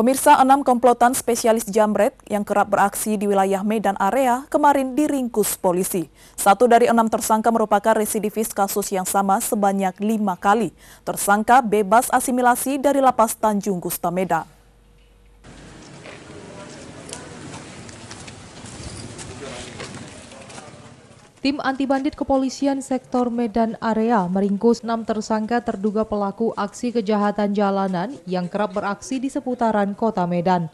Pemirsa enam komplotan spesialis jamret yang kerap beraksi di wilayah Medan Area kemarin diringkus polisi. Satu dari enam tersangka merupakan residivis kasus yang sama sebanyak lima kali. Tersangka bebas asimilasi dari lapas Tanjung Gusta Medan. Tim anti bandit kepolisian sektor Medan Area meringkus enam tersangka terduga pelaku aksi kejahatan jalanan yang kerap beraksi di seputaran kota Medan.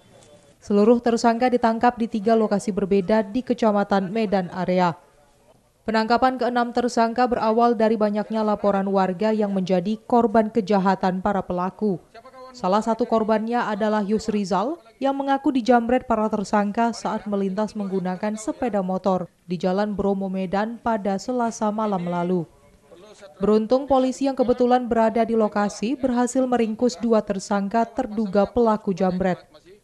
Seluruh tersangka ditangkap di tiga lokasi berbeda di Kecamatan Medan Area. Penangkapan keenam tersangka berawal dari banyaknya laporan warga yang menjadi korban kejahatan para pelaku. Salah satu korbannya adalah Yus Rizal yang mengaku dijamret para tersangka saat melintas menggunakan sepeda motor di Jalan Bromo Medan pada Selasa malam lalu. Beruntung polisi yang kebetulan berada di lokasi berhasil meringkus dua tersangka terduga pelaku jamret.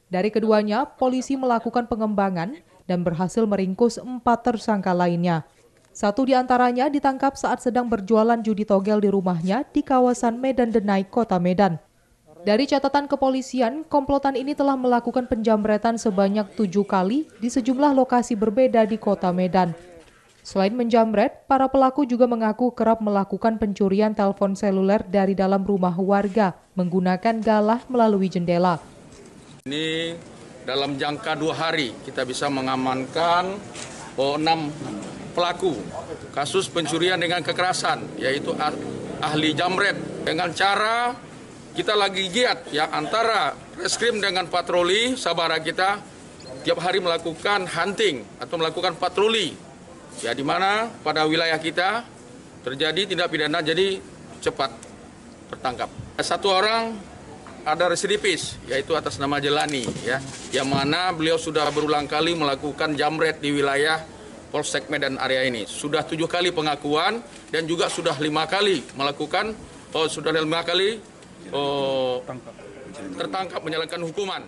Dari keduanya, polisi melakukan pengembangan dan berhasil meringkus empat tersangka lainnya. Satu di antaranya ditangkap saat sedang berjualan judi togel di rumahnya di kawasan Medan Denai, Kota Medan. Dari catatan kepolisian, komplotan ini telah melakukan penjamretan sebanyak tujuh kali di sejumlah lokasi berbeda di kota Medan. Selain menjamret, para pelaku juga mengaku kerap melakukan pencurian telepon seluler dari dalam rumah warga menggunakan galah melalui jendela. Ini dalam jangka dua hari kita bisa mengamankan oh, enam pelaku kasus pencurian dengan kekerasan, yaitu ahli jamret dengan cara kita lagi giat ya antara reskrim dengan patroli Sabara kita tiap hari melakukan hunting atau melakukan patroli ya di mana pada wilayah kita terjadi tindak pidana jadi cepat tertangkap. Satu orang ada residivis yaitu atas nama Jelani ya yang mana beliau sudah berulang kali melakukan jamret di wilayah Polsek Medan area ini. Sudah tujuh kali pengakuan dan juga sudah lima kali melakukan oh, sudah lima kali uh, tertangkap menjalankan hukuman.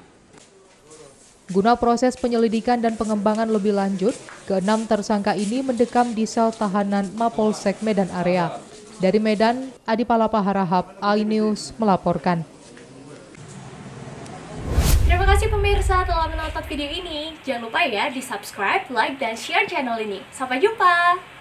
Guna proses penyelidikan dan pengembangan lebih lanjut, keenam tersangka ini mendekam di sel tahanan Mapolsek Medan Area. Dari Medan, Adi Palapa Harahap, News melaporkan. Terima kasih pemirsa telah menonton video ini. Jangan lupa ya di subscribe, like, dan share channel ini. Sampai jumpa!